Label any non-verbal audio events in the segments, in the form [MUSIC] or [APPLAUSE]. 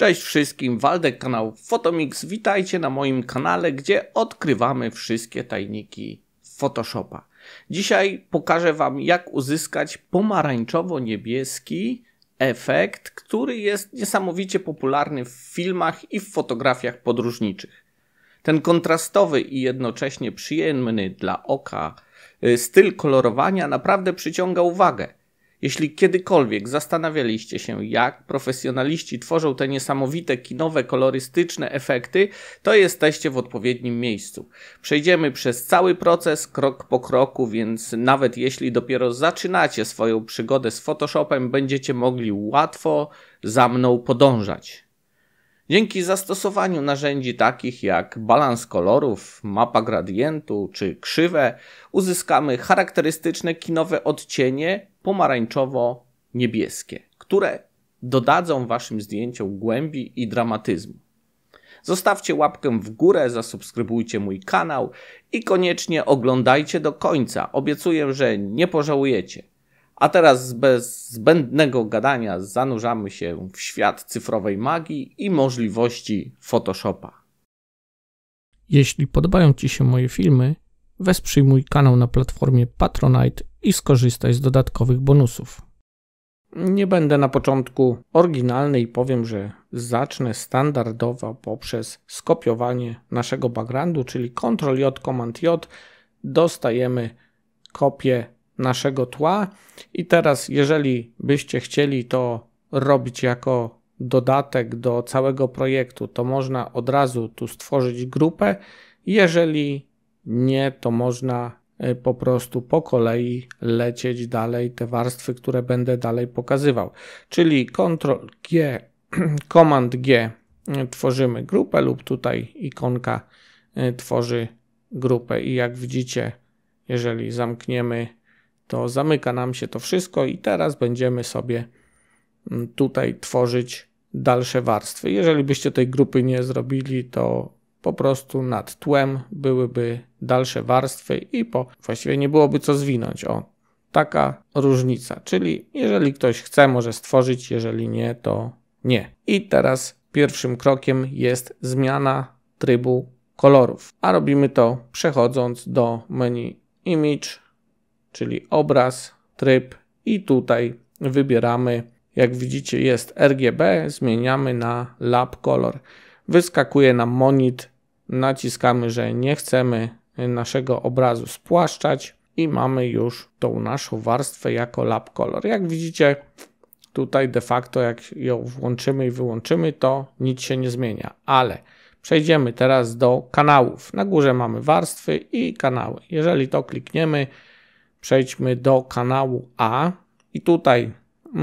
Cześć wszystkim, Waldek kanał Photomix. Witajcie na moim kanale, gdzie odkrywamy wszystkie tajniki Photoshopa. Dzisiaj pokażę Wam, jak uzyskać pomarańczowo-niebieski efekt, który jest niesamowicie popularny w filmach i w fotografiach podróżniczych. Ten kontrastowy i jednocześnie przyjemny dla oka y, styl kolorowania naprawdę przyciąga uwagę. Jeśli kiedykolwiek zastanawialiście się, jak profesjonaliści tworzą te niesamowite kinowe, kolorystyczne efekty, to jesteście w odpowiednim miejscu. Przejdziemy przez cały proces krok po kroku, więc nawet jeśli dopiero zaczynacie swoją przygodę z Photoshopem, będziecie mogli łatwo za mną podążać. Dzięki zastosowaniu narzędzi takich jak balans kolorów, mapa gradientu czy krzywe, uzyskamy charakterystyczne kinowe odcienie pomarańczowo-niebieskie, które dodadzą waszym zdjęciom głębi i dramatyzmu. Zostawcie łapkę w górę, zasubskrybujcie mój kanał i koniecznie oglądajcie do końca. Obiecuję, że nie pożałujecie. A teraz bez zbędnego gadania zanurzamy się w świat cyfrowej magii i możliwości Photoshopa. Jeśli podobają Ci się moje filmy, wesprzyj mój kanał na platformie Patronite i skorzystaj z dodatkowych bonusów. Nie będę na początku oryginalny i powiem, że zacznę standardowo poprzez skopiowanie naszego backgroundu, czyli Ctrl J, Command J. Dostajemy kopię naszego tła i teraz jeżeli byście chcieli to robić jako dodatek do całego projektu, to można od razu tu stworzyć grupę. Jeżeli nie, to można Y, po prostu po kolei lecieć dalej te warstwy, które będę dalej pokazywał. Czyli Ctrl G, [CLEARS THROAT] Command G y, tworzymy grupę lub tutaj ikonka y, tworzy grupę i jak widzicie, jeżeli zamkniemy, to zamyka nam się to wszystko i teraz będziemy sobie mm, tutaj tworzyć dalsze warstwy. Jeżeli byście tej grupy nie zrobili, to po prostu nad tłem byłyby dalsze warstwy i po właściwie nie byłoby co zwinąć. O, taka różnica. Czyli jeżeli ktoś chce, może stworzyć, jeżeli nie, to nie. I teraz pierwszym krokiem jest zmiana trybu kolorów. A robimy to przechodząc do menu Image, czyli obraz, tryb i tutaj wybieramy, jak widzicie jest RGB, zmieniamy na Lab Color. Wyskakuje nam monit, naciskamy, że nie chcemy naszego obrazu spłaszczać i mamy już tą naszą warstwę jako lab color. Jak widzicie, tutaj de facto jak ją włączymy i wyłączymy, to nic się nie zmienia, ale przejdziemy teraz do kanałów. Na górze mamy warstwy i kanały. Jeżeli to klikniemy, przejdźmy do kanału A i tutaj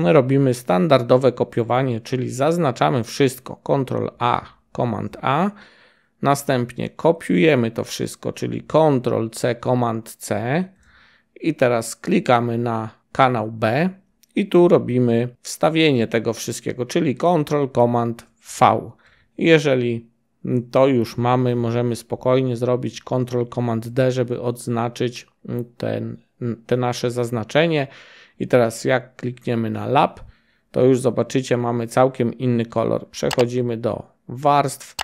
robimy standardowe kopiowanie, czyli zaznaczamy wszystko, Ctrl A, Command A. Następnie kopiujemy to wszystko, czyli Ctrl C, Command C. I teraz klikamy na kanał B i tu robimy wstawienie tego wszystkiego, czyli Ctrl Command V. Jeżeli to już mamy, możemy spokojnie zrobić Ctrl Command D, żeby odznaczyć ten, te nasze zaznaczenie. I teraz jak klikniemy na Lab, to już zobaczycie, mamy całkiem inny kolor. Przechodzimy do warstw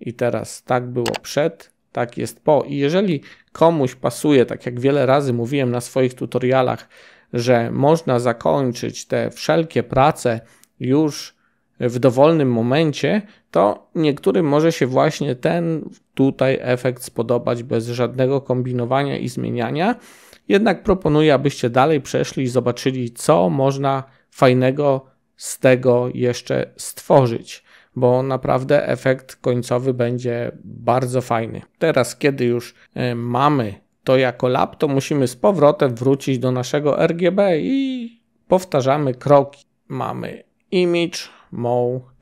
i teraz tak było przed, tak jest po. I jeżeli komuś pasuje, tak jak wiele razy mówiłem na swoich tutorialach, że można zakończyć te wszelkie prace już w dowolnym momencie, to niektórym może się właśnie ten tutaj efekt spodobać bez żadnego kombinowania i zmieniania. Jednak proponuję, abyście dalej przeszli i zobaczyli, co można fajnego z tego jeszcze stworzyć bo naprawdę efekt końcowy będzie bardzo fajny. Teraz, kiedy już e, mamy to jako lab, to musimy z powrotem wrócić do naszego RGB i powtarzamy kroki. Mamy image, mode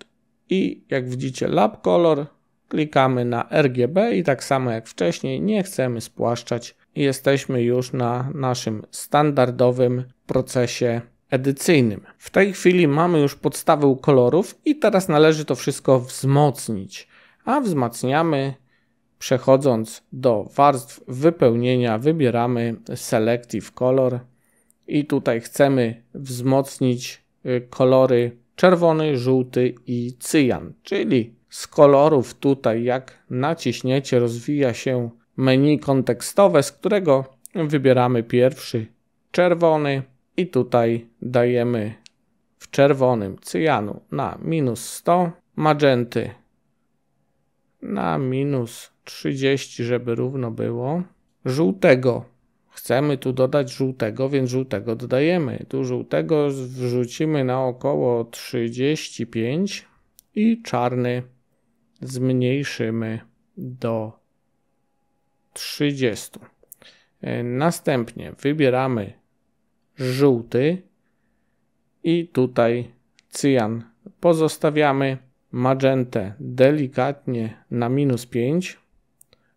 i jak widzicie lab color, klikamy na RGB i tak samo jak wcześniej nie chcemy spłaszczać. Jesteśmy już na naszym standardowym procesie edycyjnym. W tej chwili mamy już podstawę kolorów i teraz należy to wszystko wzmocnić. A wzmacniamy przechodząc do warstw wypełnienia wybieramy Selective Color i tutaj chcemy wzmocnić y, kolory czerwony, żółty i cyjan, czyli z kolorów tutaj jak naciśniecie rozwija się menu kontekstowe, z którego wybieramy pierwszy czerwony, i tutaj dajemy w czerwonym cyjanu na minus 100, magenty na minus 30, żeby równo było. Żółtego. Chcemy tu dodać żółtego, więc żółtego dodajemy. Tu żółtego wrzucimy na około 35 i czarny zmniejszymy do 30. E, następnie wybieramy żółty i tutaj cyjan. Pozostawiamy magentę delikatnie na minus 5.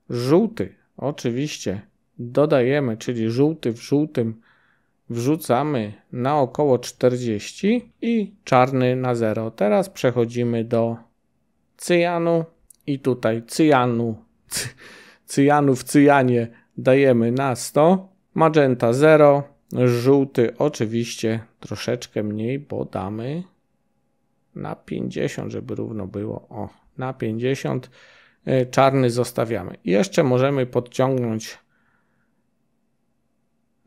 Żółty oczywiście dodajemy, czyli żółty w żółtym wrzucamy na około 40 i czarny na 0. Teraz przechodzimy do cyjanu i tutaj cyjanu, cy, cyjanu w cyjanie dajemy na 100, magenta 0, Żółty oczywiście troszeczkę mniej, bo damy na 50, żeby równo było. O, na 50. E, czarny zostawiamy. I jeszcze możemy podciągnąć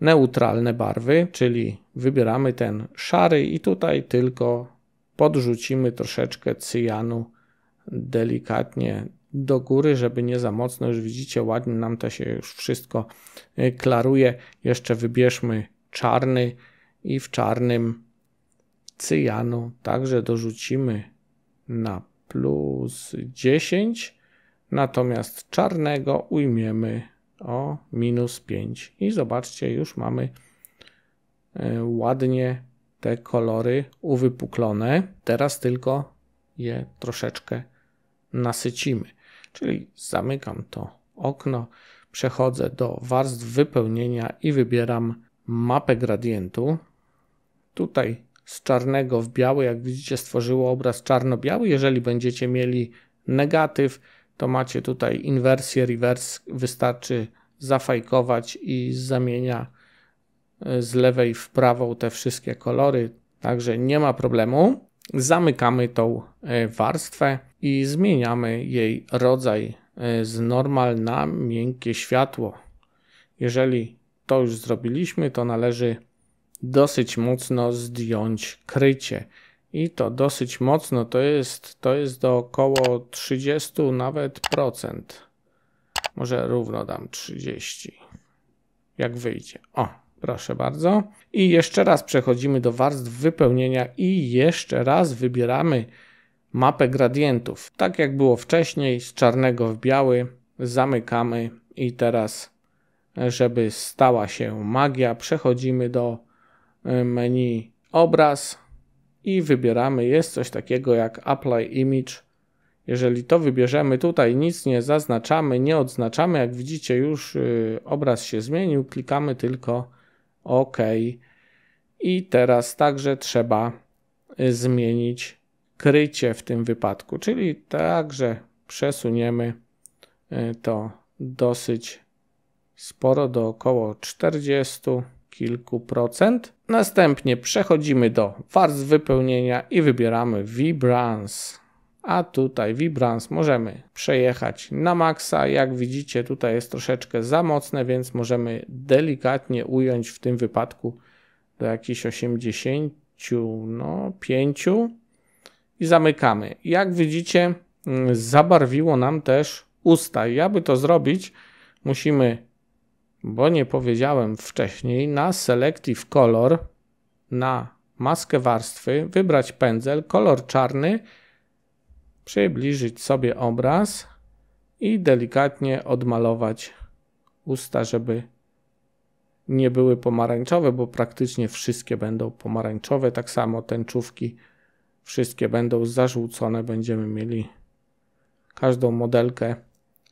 neutralne barwy, czyli wybieramy ten szary i tutaj tylko podrzucimy troszeczkę cyjanu delikatnie do góry, żeby nie za mocno. Już widzicie, ładnie nam to się już wszystko e, klaruje. Jeszcze wybierzmy czarny i w czarnym cyjanu. Także dorzucimy na plus 10, natomiast czarnego ujmiemy o minus 5. I zobaczcie, już mamy e, ładnie te kolory uwypuklone. Teraz tylko je troszeczkę nasycimy. Czyli zamykam to okno, przechodzę do warstw wypełnienia i wybieram mapę gradientu. Tutaj z czarnego w biały, jak widzicie, stworzyło obraz czarno-biały. Jeżeli będziecie mieli negatyw, to macie tutaj inwersję, reverse. Wystarczy zafajkować i zamienia e, z lewej w prawą te wszystkie kolory. Także nie ma problemu. Zamykamy tą e, warstwę i zmieniamy jej rodzaj e, z normal na miękkie światło. Jeżeli to już zrobiliśmy, to należy dosyć mocno zdjąć krycie. I to dosyć mocno to jest, to jest do około 30 nawet procent. Może równo dam 30. Jak wyjdzie. O, proszę bardzo. I jeszcze raz przechodzimy do warstw wypełnienia i jeszcze raz wybieramy mapę gradientów. Tak jak było wcześniej, z czarnego w biały zamykamy i teraz żeby stała się magia, przechodzimy do e, menu obraz i wybieramy, jest coś takiego jak apply image. Jeżeli to wybierzemy tutaj, nic nie zaznaczamy, nie odznaczamy, jak widzicie już e, obraz się zmienił, klikamy tylko OK. I teraz także trzeba e, zmienić krycie w tym wypadku, czyli także przesuniemy to dosyć sporo do około 40 kilku procent. Następnie przechodzimy do warstw wypełnienia i wybieramy Vibrance. A tutaj Vibrance możemy przejechać na maksa. Jak widzicie tutaj jest troszeczkę za mocne, więc możemy delikatnie ująć w tym wypadku do jakichś 80, no 5 i zamykamy. Jak widzicie mm, zabarwiło nam też usta. I aby to zrobić musimy bo nie powiedziałem wcześniej, na Selective Color, na maskę warstwy, wybrać pędzel, kolor czarny, przybliżyć sobie obraz i delikatnie odmalować usta, żeby nie były pomarańczowe, bo praktycznie wszystkie będą pomarańczowe, tak samo tęczówki wszystkie będą zarzucone, będziemy mieli każdą modelkę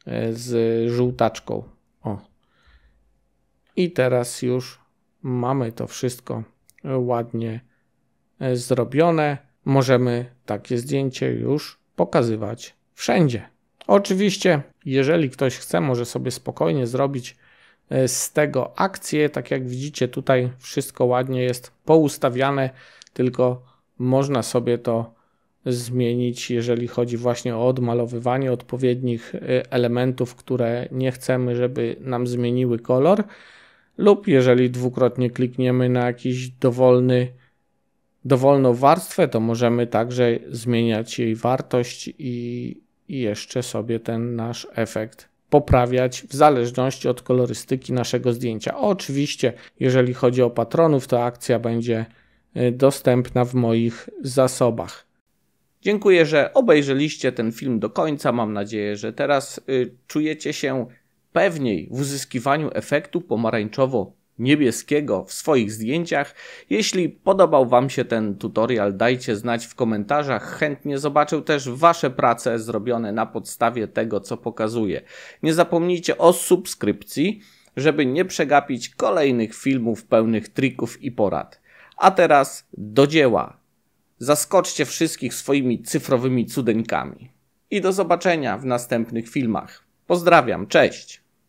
e, z żółtaczką. I teraz już mamy to wszystko ładnie e, zrobione. Możemy takie zdjęcie już pokazywać wszędzie. Oczywiście, jeżeli ktoś chce, może sobie spokojnie zrobić e, z tego akcję. Tak jak widzicie, tutaj wszystko ładnie jest poustawiane, tylko można sobie to zmienić, jeżeli chodzi właśnie o odmalowywanie odpowiednich e, elementów, które nie chcemy, żeby nam zmieniły kolor lub jeżeli dwukrotnie klikniemy na jakiś dowolny, dowolną warstwę, to możemy także zmieniać jej wartość i, i jeszcze sobie ten nasz efekt poprawiać w zależności od kolorystyki naszego zdjęcia. Oczywiście, jeżeli chodzi o patronów, to akcja będzie y, dostępna w moich zasobach. Dziękuję, że obejrzeliście ten film do końca. Mam nadzieję, że teraz y, czujecie się pewniej w uzyskiwaniu efektu pomarańczowo-niebieskiego w swoich zdjęciach. Jeśli podobał Wam się ten tutorial, dajcie znać w komentarzach. Chętnie zobaczę też Wasze prace zrobione na podstawie tego, co pokazuję. Nie zapomnijcie o subskrypcji, żeby nie przegapić kolejnych filmów pełnych trików i porad. A teraz do dzieła. Zaskoczcie wszystkich swoimi cyfrowymi cudeńkami. I do zobaczenia w następnych filmach. Pozdrawiam, cześć!